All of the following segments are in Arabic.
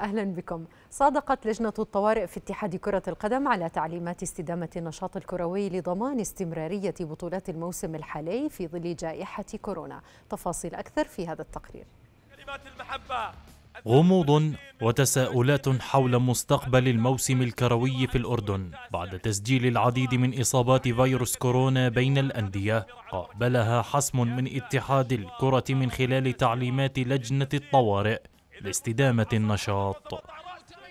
أهلا بكم صادقت لجنة الطوارئ في اتحاد كرة القدم على تعليمات استدامة النشاط الكروي لضمان استمرارية بطولات الموسم الحالي في ظل جائحة كورونا تفاصيل أكثر في هذا التقرير كلمات المحبه غموض وتساؤلات حول مستقبل الموسم الكروي في الأردن بعد تسجيل العديد من إصابات فيروس كورونا بين الأندية قابلها حسم من اتحاد الكرة من خلال تعليمات لجنة الطوارئ لاستدامة النشاط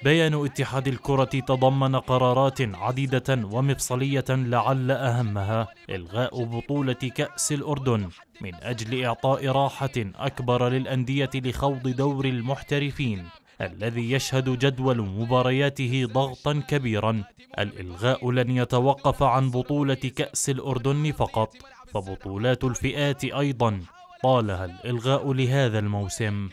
بيان اتحاد الكرة تضمن قرارات عديدة ومفصلية لعل أهمها إلغاء بطولة كأس الأردن من أجل إعطاء راحة أكبر للأندية لخوض دور المحترفين الذي يشهد جدول مبارياته ضغطا كبيرا الإلغاء لن يتوقف عن بطولة كأس الأردن فقط فبطولات الفئات أيضا طالها الإلغاء لهذا الموسم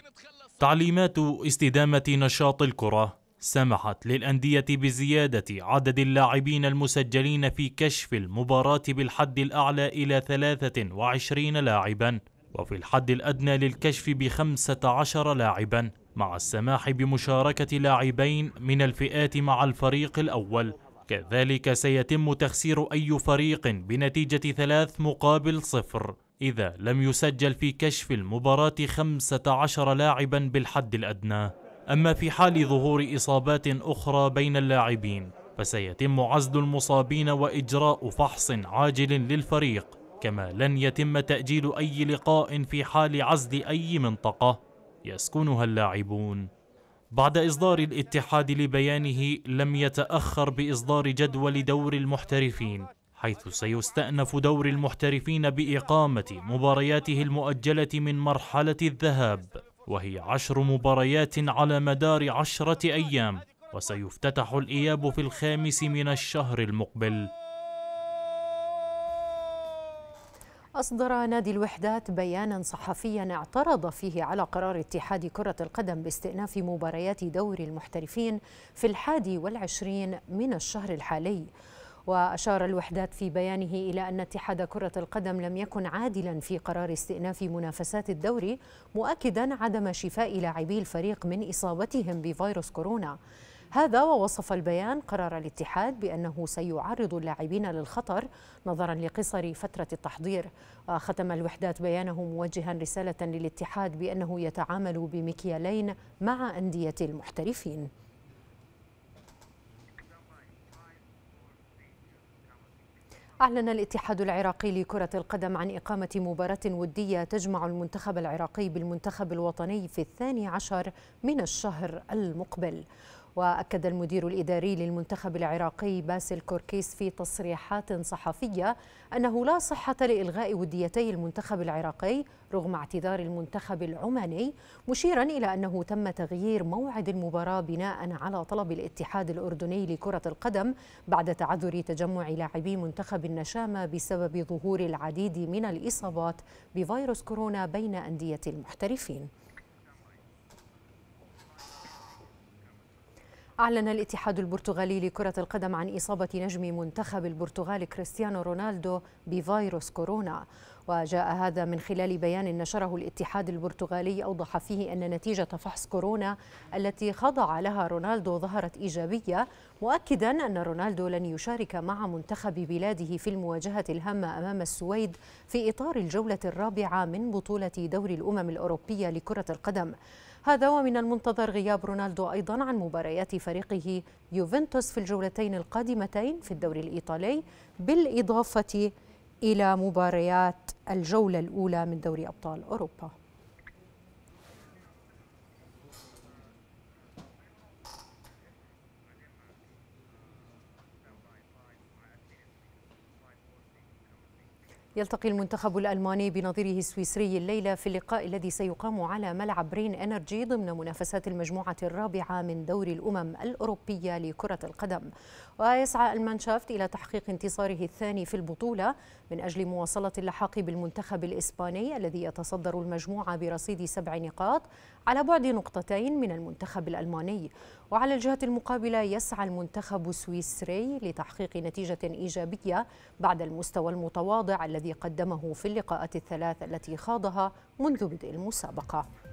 تعليمات استدامة نشاط الكرة سمحت للأندية بزيادة عدد اللاعبين المسجلين في كشف المباراة بالحد الأعلى إلى 23 لاعباً وفي الحد الأدنى للكشف ب 15 لاعباً مع السماح بمشاركة لاعبين من الفئات مع الفريق الأول كذلك سيتم تخسير أي فريق بنتيجة ثلاث مقابل صفر إذا لم يسجل في كشف المباراة 15 لاعبا بالحد الأدنى أما في حال ظهور إصابات أخرى بين اللاعبين فسيتم عزل المصابين وإجراء فحص عاجل للفريق كما لن يتم تأجيل أي لقاء في حال عزل أي منطقة يسكنها اللاعبون بعد إصدار الاتحاد لبيانه لم يتأخر بإصدار جدول دور المحترفين حيث سيستأنف دور المحترفين بإقامة مبارياته المؤجلة من مرحلة الذهاب وهي عشر مباريات على مدار عشرة أيام وسيفتتح الإياب في الخامس من الشهر المقبل أصدر نادي الوحدات بيانا صحفيا اعترض فيه على قرار اتحاد كرة القدم باستئناف مباريات دور المحترفين في الحادي والعشرين من الشهر الحالي وأشار الوحدات في بيانه إلى أن اتحاد كرة القدم لم يكن عادلا في قرار استئناف منافسات الدوري مؤكدا عدم شفاء لاعبي الفريق من إصابتهم بفيروس كورونا هذا ووصف البيان قرار الاتحاد بأنه سيعرض اللاعبين للخطر نظرا لقصر فترة التحضير وختم الوحدات بيانه موجها رسالة للاتحاد بأنه يتعامل بمكيالين مع أندية المحترفين أعلن الاتحاد العراقي لكرة القدم عن إقامة مباراة ودية تجمع المنتخب العراقي بالمنتخب الوطني في الثاني عشر من الشهر المقبل وأكد المدير الإداري للمنتخب العراقي باسل كوركيس في تصريحات صحفية أنه لا صحة لإلغاء وديتي المنتخب العراقي رغم اعتذار المنتخب العماني مشيرا إلى أنه تم تغيير موعد المباراة بناء على طلب الاتحاد الأردني لكرة القدم بعد تعذر تجمع لاعبي منتخب النشامة بسبب ظهور العديد من الإصابات بفيروس كورونا بين أندية المحترفين أعلن الاتحاد البرتغالي لكرة القدم عن إصابة نجم منتخب البرتغال كريستيانو رونالدو بفيروس كورونا وجاء هذا من خلال بيان نشره الاتحاد البرتغالي أوضح فيه أن نتيجة فحص كورونا التي خضع لها رونالدو ظهرت إيجابية مؤكدا أن رونالدو لن يشارك مع منتخب بلاده في المواجهة الهامة أمام السويد في إطار الجولة الرابعة من بطولة دوري الأمم الأوروبية لكرة القدم هذا ومن المنتظر غياب رونالدو أيضا عن مباريات فريقه يوفنتوس في الجولتين القادمتين في الدوري الإيطالي بالإضافة إلى مباريات الجولة الأولى من دوري أبطال أوروبا يلتقي المنتخب الألماني بنظيره السويسري الليلة في اللقاء الذي سيقام على ملعب رين أنرجي ضمن منافسات المجموعة الرابعة من دور الأمم الأوروبية لكرة القدم ويسعى المانشافت إلى تحقيق انتصاره الثاني في البطولة من أجل مواصلة اللحاق بالمنتخب الإسباني الذي يتصدر المجموعة برصيد سبع نقاط على بعد نقطتين من المنتخب الألماني وعلى الجهة المقابلة يسعى المنتخب السويسري لتحقيق نتيجة إيجابية بعد المستوى المتواضع الذي الذي قدمه في اللقاءات الثلاث التي خاضها منذ بدء المسابقة